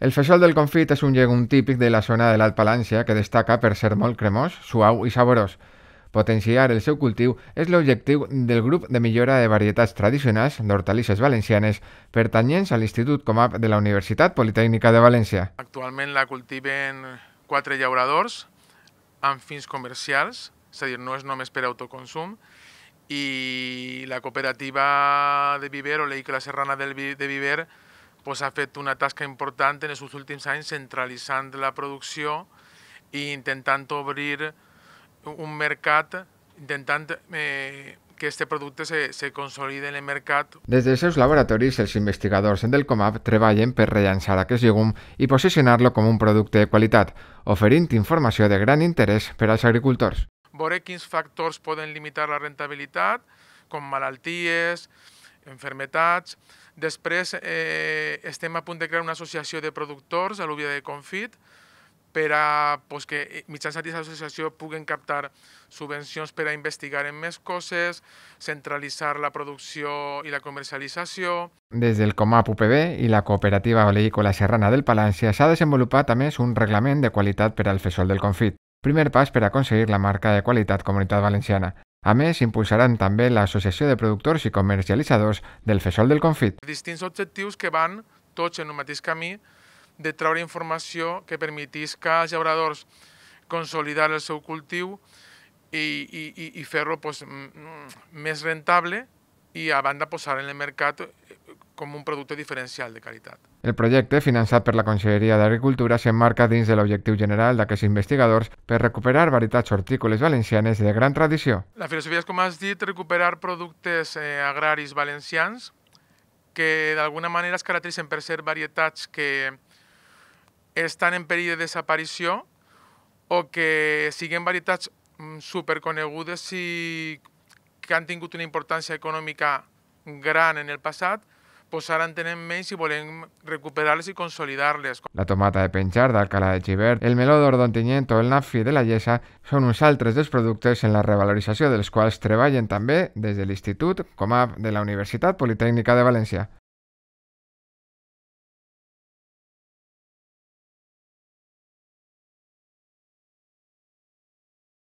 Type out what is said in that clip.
El fesol del confit és un llegum típic de la zona de l'Alt Palància que destaca per ser molt cremós, suau i saborós. Potenciar el seu cultiu és l'objectiu del grup de millora de varietats tradicionals d'hortalisses valencianes pertanyents a l'Institut Comap de la Universitat Politècnica de València. Actualment la cultiven quatre llauradors amb fins comercials, és a dir, no és només per autoconsum, i la cooperativa de Viver o l'Eicla Serrana de Viver pues, ha fet una tasca important en els últims anys centralitzant la producció i intentant obrir un mercat, intentant eh, que aquest producte se, se consolide en el mercat. Des dels seus laboratoris, els investigadors del Comap treballen per rellançar aquest llegum i posicionar-lo com un producte de qualitat, oferint informació de gran interès per als agricultors. Veure quins factors poden limitar la rentabilitat, com malalties, enfermetats. Després eh, estem a punt de crear una associació de productors a l'Ubia de Confit per a pues, que eh, mitjançant aquesta associació puguen captar subvencions per a investigar en més coses, centralitzar la producció i la comercialització. Des del Comap UPB i la cooperativa oleícola serrana del Palància s'ha desenvolupat també un reglament de qualitat per al fesol del confit, primer pas per aconseguir la marca de qualitat Comunitat Valenciana. A més, impulsaran també l'Associació de Productors i Comercialitzadors del Fesol del Confit. Distints objectius que van tots en un mateix camí de treure informació que que els llauradors consolidar el seu cultiu i, i, i fer-lo pues, més rentable i a banda posar en el mercat com un producte diferencial de qualitat. El projecte, finançat per la Conselleria d'Agricultura, s'emmarca dins de l'objectiu general d'aquests investigadors per recuperar varietats hortícoles valencianes de gran tradició. La filosofia és, com has dit, recuperar productes eh, agraris valencians que d'alguna manera es caracteritzen per ser varietats que estan en perill de desaparició o que siguen varietats mm, superconegudes i que han tingut una importància econòmica gran en el passat, pues ara en tenen menys i volem recuperar-les i consolidar-les. La tomata de penjar d'Alcalà de Xivert, el meló d'Ordontinyent o el nafi de la Llesa són uns altres dels productes en la revalorització dels quals treballen també des de l'Institut Comap de la Universitat Politècnica de València.